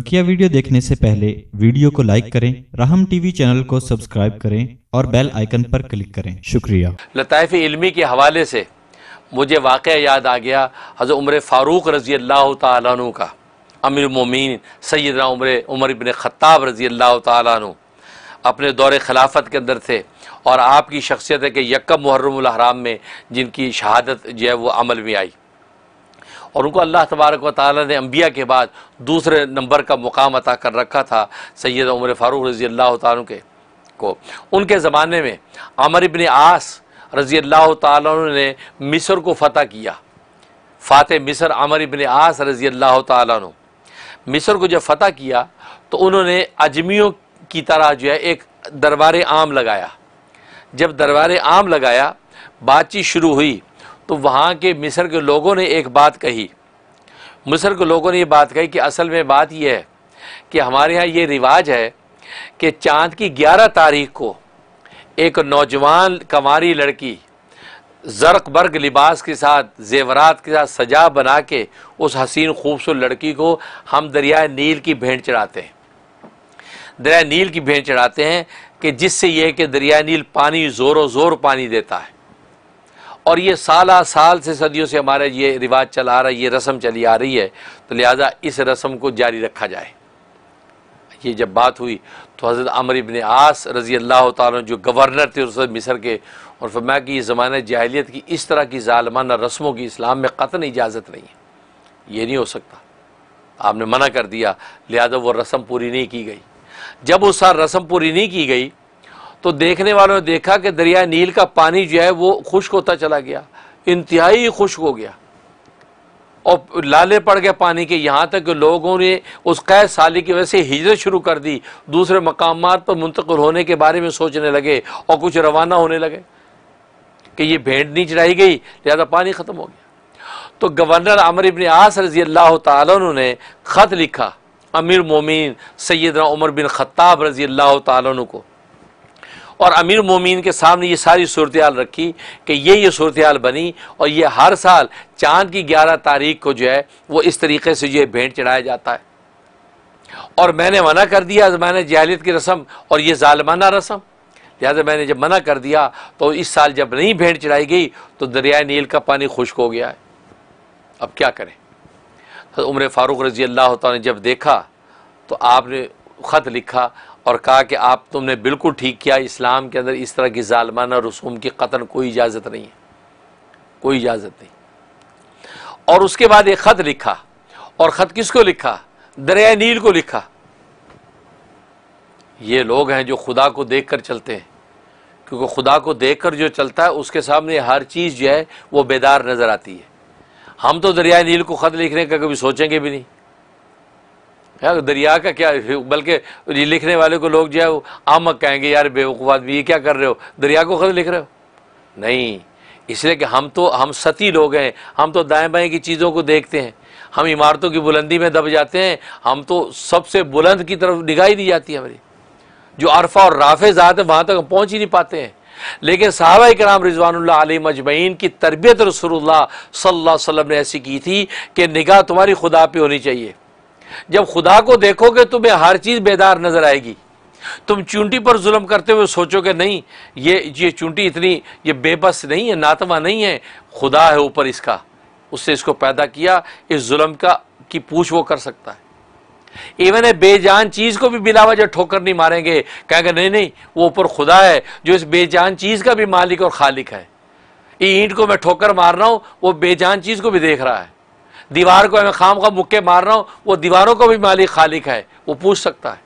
बकिया वीडियो देखने से पहले वीडियो को लाइक करें रहम टीवी चैनल को सब्सक्राइब करें और बेल आइकन पर क्लिक करें शुक्रिया लताइफ इलमी के हवाले से मुझे वाक़ याद आ गया हज़र उम्र फ़ारूक रज़ी अल्लाह तु का अमीर मोमिन सैदना उम्र उमर इबन ख़त्ताब रज़ी अल्लाह तु अपने दौरे खिलाफत के अंदर थे और आपकी शख्सियत है कि यकम मुहर्रमराम में जिनकी शहादत जो है वो अमल में आई और उनको अल्लाह तबारक व ताली ने अम्बिया के बाद दूसरे नंबर का मुकाम अता कर रखा था सैद उमर फ़ारूक रज़ी अल्लाह तुम के को उनके ज़माने में आमर इबन आस रज़ी अल्लाह तुम ने मिस्र को फ़तह किया फ़ात मिस्र आमर इबन आस रज़ी अल्लाह तु मिस्र को जब फ़तह किया तो उन्होंने अजमियों की तरह जो है एक दरबार आम लगाया जब दरबार आम लगाया बातचीत शुरू हुई तो वहाँ के मिस्र के लोगों ने एक बात कही मिस्र के लोगों ने ये बात कही कि असल में बात यह है कि हमारे यहाँ ये रिवाज है कि चांद की ग्यारह तारीख को एक नौजवान कंवारी लड़की जरक बर्ग लिबास के साथ जेवरात के साथ सजा बना के उस हसीन खूबसूरत लड़की को हम दरियाए नील की भेंट चढ़ाते हैं दरिया नील की भेंट चढ़ाते हैं कि जिससे यह कि दरियाए नील पानी ज़ोरों ज़ोर पानी देता है और ये साल साल से सदियों से हमारा ये रिवाज चला आ रहा है ये रस्म चली आ रही है तो लिहाजा इस रस्म को जारी रखा जाए ये जब बात हुई तो हज़रत अमर इबन आस रज़ी अल्लाह तुम जो गवर्नर थे उस मिसर के और मैं कि ये ज़माना जहलीत की इस तरह की ालमाना रस्मों की इस्लाम में क़तन इजाज़त नहीं है ये नहीं हो सकता आपने मना कर दिया लिहाजा वो रस्म पूरी नहीं की गई जब उस साल रस्म पूरी नहीं की गई तो देखने वालों ने देखा कि दरिया नील का पानी जो है वो खुश्क होता चला गया इंतहाई खुश्क हो गया और लाले पड़ गए पानी के यहाँ तक कि लोगों ने उस कैद साली की वजह से हिजरत शुरू कर दी दूसरे मकाम पर मुंतकिल होने के बारे में सोचने लगे और कुछ रवाना होने लगे कि ये भेंट नहीं चढ़ाई गई लिहाजा पानी ख़त्म हो गया तो गवर्नर अमर इबन आस रजी अल्लाह ने ख़त लिखा अमीर मोमिन सैदना उमर बिन ख़त्ताब रजी अल्लाह तुन को और अमीर मोमिन के सामने ये सारी सूरत रखी कि ये ये सूरत बनी और ये हर साल चांद की ग्यारह तारीख को जो है वो इस तरीके से ये भेंट चढ़ाया जाता है और मैंने मना कर दिया मैंने जहलीत की रस्म और ये ालमाना रस्म लिहाजा मैंने जब मना कर दिया तो इस साल जब नहीं भेंट चढ़ाई गई तो दरियाए नील का पानी खुश्क हो गया है अब क्या करें तो उम्र फ़ारूक रज़ी अल्लाह ने जब देखा तो आपने ख़त लिखा और कहा कि आप तुमने बिल्कुल ठीक किया इस्लाम के अंदर इस तरह की ालमाना रसूम की कतन कोई इजाज़त नहीं है कोई इजाज़त नहीं और उसके बाद एक ख़त लिखा और ख़त किसको लिखा दरिया नील को लिखा ये लोग हैं जो खुदा को देख कर चलते हैं क्योंकि खुदा को देख कर जो चलता है उसके सामने हर चीज़ जो है वो बेदार नज़र आती है हम तो दरिया नील को ख़त लिखने का कभी सोचेंगे भी नहीं तो दरिया का क्या बल्कि लिखने वाले को लोग जो है वो आमक कहेंगे यार बेवकूफ़ आदमी ये क्या कर रहे हो दरिया को खुद लिख रहे हो नहीं इसलिए कि हम तो हम सती लोग हैं हम तो दाएँ बाएँ की चीज़ों को देखते हैं हम इमारतों की बुलंदी में दब जाते हैं हम तो सबसे बुलंद की तरफ निगाही दी जाती है हमारी जो अरफा और राफे ज़ात है वहाँ तक हम पहुँच ही नहीं पाते हैं लेकिन साहबा कराम रिजवान आलि मजमैन की तरबियत रसूलुल्लाह सल्लल्लाहु अलैहि वसल्लम ने ऐसी की थी कि निगाह तुम्हारी खुदा पे होनी चाहिए जब खुदा को देखोगे तुम्हें हर चीज़ बेदार नज़र आएगी तुम चूंटी पर जुल्म करते हुए सोचोगे नहीं ये ये चूंटी इतनी ये बेबस नहीं है नातवा नहीं है खुदा है ऊपर इसका उससे इसको पैदा किया इस जुल्म का की पूछ वो कर सकता है इवन है बेजान चीज़ को भी बिलावजह ठोकर नहीं मारेंगे कहेंगे नहीं नहीं वो ऊपर खुदा है जो इस बेजान चीज़ का भी मालिक और खालिक है ईंट को मैं ठोकर मार रहा हूं वो बेजान चीज़ को भी देख रहा है दीवार को मैं खाम खा मुक्के मार रहा हूँ वो दीवारों को भी मालिक खालिक है वो पूछ सकता है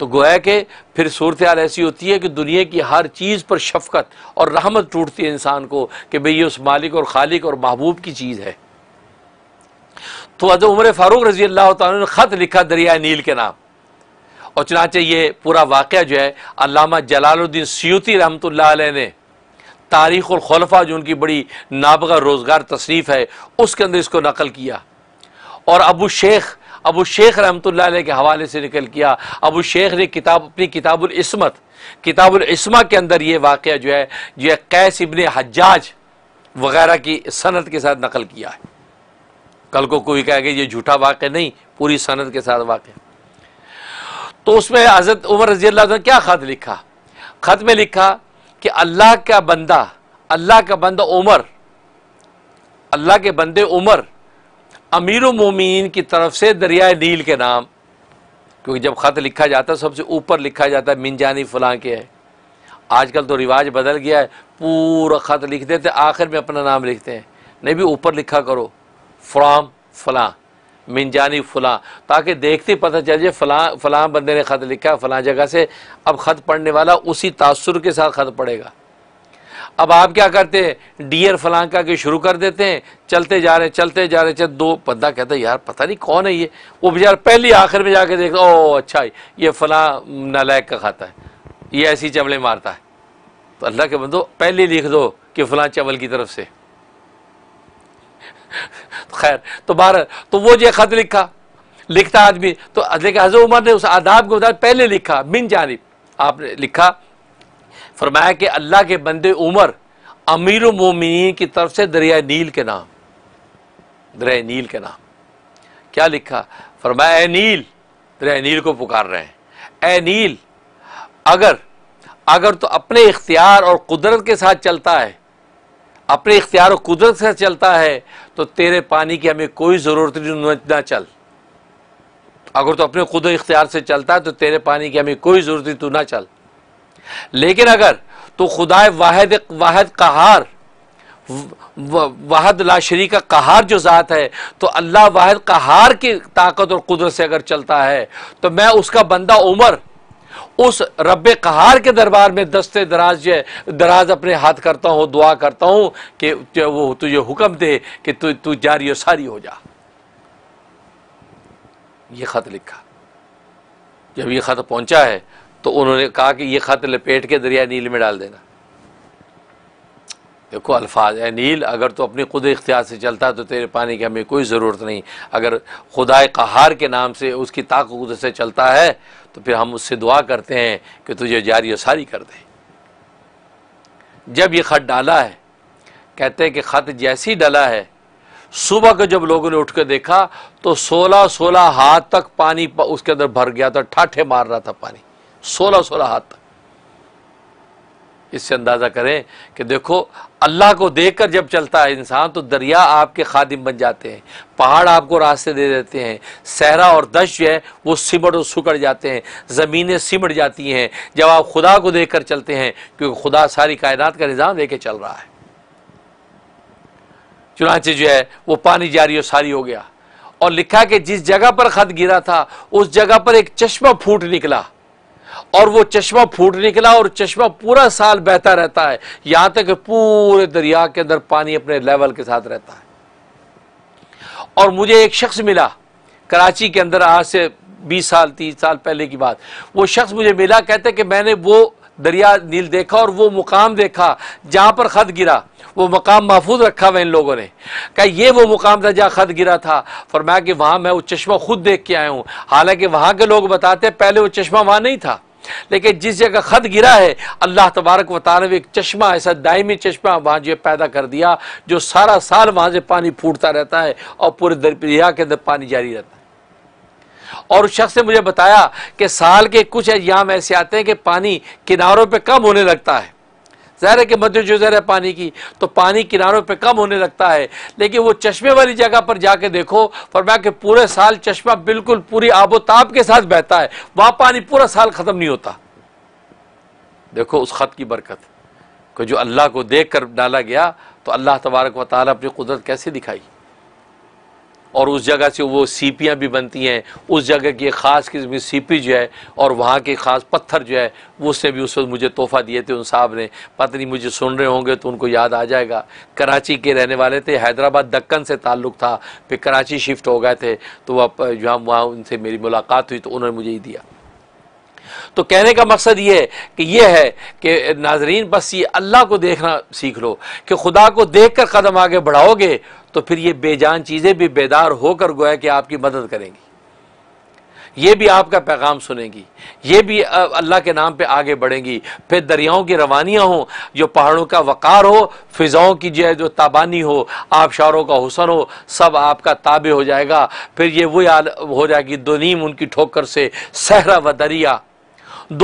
तो गोया के फिर सूरत हाल ऐसी होती है कि दुनिया की हर चीज़ पर शफकत और रहमत टूटती है इंसान को कि भाई ये उस मालिक और खालिक और महबूब की चीज़ है तो अज उम्र फारूक रजी अल्लाह ने ख़त लिखा दरिया नील के नाम और चनाचे ये पूरा वाक़ जो है अलामा जलालुद्दीन सीती रहमत ने तारीख़ और खलफा जो उनकी बड़ी नाबगा रोज़गार तशरीफ़ है उसके अंदर इसको नकल किया और अबू शेख अबू शेख रहमतुल्लाह के हवाले से निकल किया अबू शेख ने किताब अपनी किताबुलस्मत किताबुलस्मा के अंदर ये वाक़ जो है जो है कैस इबन हजाज वगैरह की सनत के साथ नकल किया है कल को कोई कहेगा ये झूठा वाक़ नहीं पूरी सनत के साथ वाक़ तो उसमें हज़रत उमर रजी ने क्या ख़त लिखा ख़त में लिखा कि अल्लाह का बंदा अल्लाह का बंदा उमर अल्लाह के बंदे उमर अमीर मोमिन की तरफ से दरिया नील के नाम क्योंकि जब ख़त लिखा जाता है सबसे ऊपर लिखा जाता है मिनजानी फलां के है आजकल तो रिवाज बदल गया है पूरा ख़त लिख देते आखिर में अपना नाम लिखते हैं नहीं भी ऊपर लिखा करो फ्राम फलां मिनजानी फ़लाँ ताकि देखते पता चल जाए फ़लाँ फ़लाँ बंदे ने ख़त लिखा फ़लाँ जगह से अब ख़त पढ़ने वाला उसी तासर के साथ ख़त पढ़ेगा अब आप क्या करते हैं डियर फलां का के शुरू कर देते हैं चलते जा रहे चलते जा रहे चल दो बंदा कहता है यार पता नहीं कौन है ये वो बेचारा पहली आखिर में जाके देखता ओ अच्छा ये फलां नालायक का खाता है ये ऐसी चमले मारता है तो अल्लाह के बंदो पहले लिख दो कि फलां चवल की तरफ से खैर तो बारह तो वो जो खत लिखा लिखता आदमी तो लेकिन हजर उमर ने उस आदाब को पहले लिखा बिन जानब आपने लिखा फरमाया कि अल्लाह के बंदे उमर अमीर मोमिन की तरफ से दरिया नील के नाम दरिया नील के नाम क्या लिखा फरमाया ए नील दरिया नील को पुकार रहे हैं ए नील अगर अगर तो अपने इख्तियार और कुदरत के साथ चलता है अपने इख्तियार कुदरत से चलता है तो तेरे पानी की हमें कोई ज़रूरत नहीं ना चल अगर तो अपने खुद इख्तियार से चलता है तो तेरे पानी की हमें कोई ज़रूरत नहीं तू ना चल लेकिन अगर तो खुदाए वाहद वाहद कहार वाहद लाशरी का कहार जो ज़ात है तो अल्लाह वाहद कहार की ताकत और कुदरत से अगर चलता है तो मैं उसका बंदा उमर उस रब कहार के दरबार में दस्ते दराज दराज अपने हाथ करता हूँ दुआ करता हूँ कि वो तुझे हुक्म दे कि तू तु, तू जारी सारी हो जा ये ख़त लिखा जब ये ख़त पहुंचा है तो उन्होंने कहा कि ये ख़त लपेट के दरिया नील में डाल देना देखो अल्फाज है नील अगर तो अपने खुद इख्तियार से चलता तो तेरे पानी की हमें कोई ज़रूरत नहीं अगर खुदाए कहार के नाम से उसकी ताकत से चलता है तो फिर हम उससे दुआ करते हैं कि तुझे जारी सारी कर दे जब ये ख़त डाला है कहते हैं कि ख़त जैसी डाला डला है सुबह को जब लोगों ने उठ कर देखा तो सोलह सोलह हाथ तक पानी उसके अंदर भर गया था ठाठे मार रहा था पानी सोलह सोलह हाथ तक इससे अंदाज़ा करें कि देखो अल्लाह को देख कर जब चलता है इंसान तो दरिया आपके खादिम बन जाते हैं पहाड़ आपको रास्ते दे देते हैं सहरा और दश जो है वो सिमट और सुकड़ जाते हैं ज़मीनें सिमट जाती हैं जब आप खुदा को देख कर चलते हैं क्योंकि खुदा सारी कायनात का निज़ाम के चल रहा है चुनाचे जो है वो पानी जारी और सारी हो गया और लिखा कि जिस जगह पर ख़त गिरा था उस जगह पर एक चश्मा फूट निकला और वो चश्मा फूट निकला और चश्मा पूरा साल बहता रहता है यहां तक पूरे दरिया के अंदर पानी अपने लेवल के साथ रहता है और मुझे एक शख्स मिला कराची के अंदर आज से 20 साल 30 साल पहले की बात वो शख्स मुझे मिला कहते कि मैंने वो दरिया नील देखा और वो मुकाम देखा जहां पर ख़त गिरा वो मकाम महफूज रखा हुआ इन लोगों ने कहा ये वो मुकाम था जहाँ ख़त गिरा था फरमाया कि वहां मैं वो चश्मा खुद देख के आया हूं हालांकि वहां के लोग बताते पहले वो चश्मा वहां नहीं था लेकिन जिस जगह खत गिरा है अल्लाह तबारक वाली एक चश्मा ऐसा दायमी चश्मा वहाँ जो पैदा कर दिया जो सारा साल वहाँ से पानी फूटता रहता है और पूरे दरिया के अंदर पानी जारी रहता है और उस शख्स ने मुझे बताया कि साल के कुछ अयाम ऐसे आते हैं कि पानी किनारों पर कम होने लगता है जहर के मध्य जो जहर है पानी की तो पानी किनारों पे कम होने लगता है लेकिन वो चश्मे वाली जगह पर जाके देखो मैं कि पूरे साल चश्मा बिल्कुल पूरी आबोताब के साथ बहता है वहाँ पानी पूरा साल ख़त्म नहीं होता देखो उस ख़त की बरकत को जो अल्लाह को देख कर डाला गया तो अल्लाह तबारक व ताली अपनी कुदरत कैसे दिखाई और उस जगह से वो सीपियाँ भी बनती हैं उस जगह की ख़ास किस्म की सीपी जो है और वहाँ के ख़ास पत्थर जो है उससे उसने भी उस वक्त मुझे तोहफ़ा दिए थे उन साहब ने पता नहीं मुझे सुन रहे होंगे तो उनको याद आ जाएगा कराची के रहने वाले थे हैदराबाद दक्कन से ताल्लुक़ था फिर कराची शिफ्ट हो गए थे तो जो हम वहाँ उनसे मेरी मुलाकात हुई तो उन्होंने मुझे ही दिया तो कहने का मकसद ये है कि यह है कि नाजरीन बस ये अल्लाह को देखना सीख लो कि खुदा को देख कर कदम आगे बढ़ाओगे तो फिर ये बेजान चीज़ें भी बेदार होकर गोया कि आपकी मदद करेंगी ये भी आपका पैगाम सुनेंगी ये भी अल्लाह के नाम पे आगे बढ़ेंगी फिर दरियाओं की रवानियाँ हों जो पहाड़ों का वक़ार हो फ़िज़ाओं की जो है जो ताबानी हो आबशारों का हुसन हो सब आपका ताबे हो जाएगा फिर ये याद हो जाएगी दो नीम उनकी ठोकर से सहरा व दरिया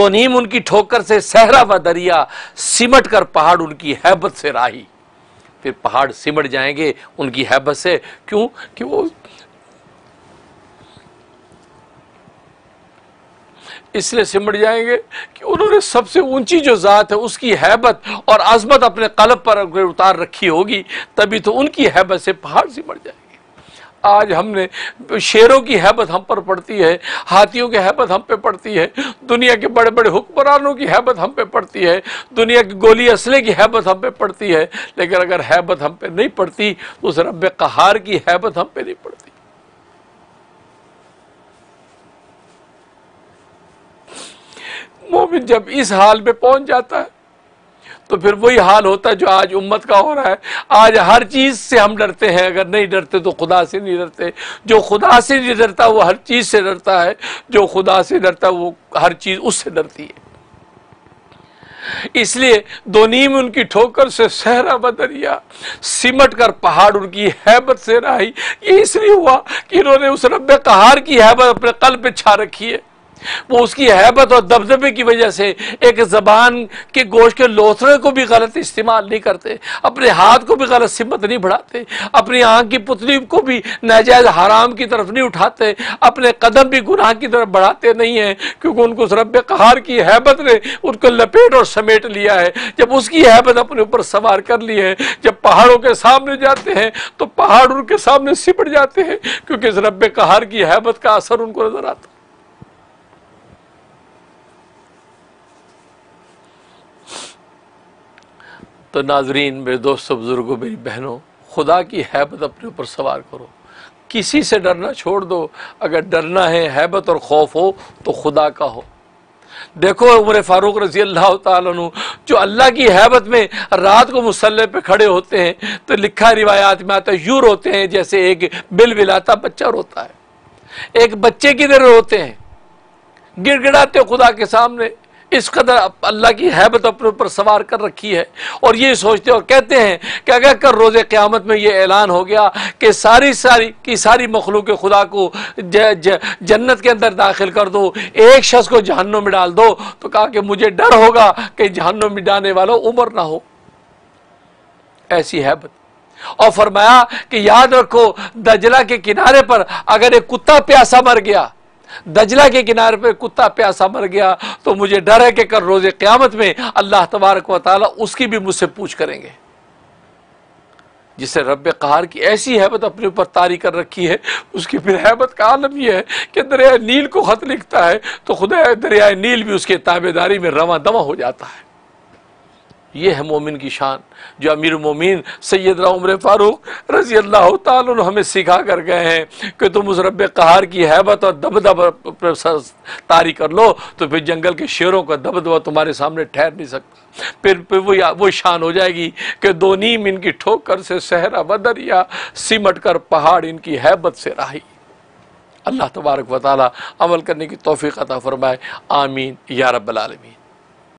दो नीम उनकी ठोकर से सहरा व दरिया सिमट कर पहाड़ उनकी हैबत से राही फिर पहाड़ सिमट जाएंगे उनकी हैबत से क्यों कि वो इसलिए सिमट जाएंगे कि उन्होंने सबसे ऊंची जो ज़ात है उसकी हैबत और आज़मत अपने कलब पर उतार रखी होगी तभी तो उनकी हैबत से पहाड़ सिमट जाएंगे आज हमने शेरों की हैबत हम पर पड़ती है हाथियों की हैबत हम पे पड़ती है दुनिया के बड़े बड़े हुक्मरानों की हैबत हम पे पड़ती है दुनिया की गोली असले की हैबत हम पे पड़ती है लेकिन अगर हैबत हम पे नहीं पड़ती तो उस रब कहार की हैबत हम पे नहीं पड़ती मोमिन जब इस हाल में पहुंच जाता है तो फिर वही हाल होता है जो आज उम्मत का हो रहा है आज हर चीज़ से हम डरते हैं अगर नहीं डरते तो खुदा से नहीं डरते जो खुदा से नहीं डरता वो हर चीज़ से डरता है जो खुदा से डरता है वो हर चीज़ उससे डरती है इसलिए दो नीम उनकी ठोकर से सहरा बदरिया सिमट कर पहाड़ उनकी हैबत से राही ये इसलिए हुआ कि इन्होंने उस रब कहार की हैबत अपने कल पे छा रखी है वो उसकी हैबत और दबदबे की वजह से एक ज़बान के गोश के लोथड़े को भी गलत इस्तेमाल नहीं करते अपने हाथ को भी गलत सिमत नहीं बढ़ाते अपनी आँख की पुतली को भी नाजायज़ हराम की तरफ नहीं उठाते अपने कदम भी गुनाह की तरफ बढ़ाते नहीं हैं क्योंकि उनको उस रब कहार की हैबत ने उनको लपेट और समेट लिया है जब उसकी हैबत अपने ऊपर सवार कर ली है जब पहाड़ों के सामने जाते हैं तो पहाड़ उनके सामने सिमट जाते हैं क्योंकि इस रब कहार की हैबत का असर उनको नज़र आता तो नाजरीन मेरे दोस्तों बुज़ुर्गों मेरी बहनों खुदा की हैबत अपने ऊपर सवार करो किसी से डरना छोड़ दो अगर डरना है हैबत और खौफ हो तो खुदा का हो देखो उम्र फारूक रजी अल्लाह तु जो अल्लाह की हैबत में रात को मुसल्ले पे खड़े होते हैं तो लिखा रिवायात में आता है यूँ रोते हैं जैसे एक बिल बिलाता बच्चा रोता है एक बच्चे की तरह रोते हैं गिड़गिड़ाते खुदा के सामने इस कदर अल्लाह की हैबत अपने ऊपर सवार कर रखी है और ये सोचते और कहते हैं कि अगर कर रोज़ क़्यामत में ये ऐलान हो गया कि सारी सारी की सारी मखलूक खुदा को ज, ज, जन्नत के अंदर दाखिल कर दो एक शख्स को जहन्नुम में डाल दो तो कहा कि मुझे डर होगा कि जहन्नुम में डालने वालों उम्र ना हो ऐसी हैबत और फरमाया कि याद रखो दजला के किनारे पर अगर एक कुत्ता प्यासा मर गया दजला के किनारे पर कुत्ता प्यासा मर गया तो मुझे डर है कि कल रोज़ क़्यामत में अल्लाह तबारक वाली उसकी भी मुझसे पूछ करेंगे जिसे रब कहार की ऐसी हैबत अपने ऊपर तारी कर रखी है उसकी फिर हैबत का आलम यह है कि दरिया नील को ख़त लिखता है तो खुदा दरिया नील भी उसके ताबेदारी में रवा दवा हो जाता है ये है मोमिन की शान जो अमीर मोमिन सैदरा उम्र फ़ारूक रजी अल्लाह तन हमें सिखा कर गए हैं कि तुम उस रब कहार की हैबत और दबदबा तारी कर लो तो फिर जंगल के शेरों का दबदबा तुम्हारे सामने ठहर नहीं सकता फिर फिर वो वो शान हो जाएगी कि दो नीम इनकी ठोकर से सहरा बदर या सिमट कर पहाड़ इनकी हैबत से राही अल्लाह तबारक वाली अमल करने की तोफ़ी अता फ़रमाए आमीन या रबालमीन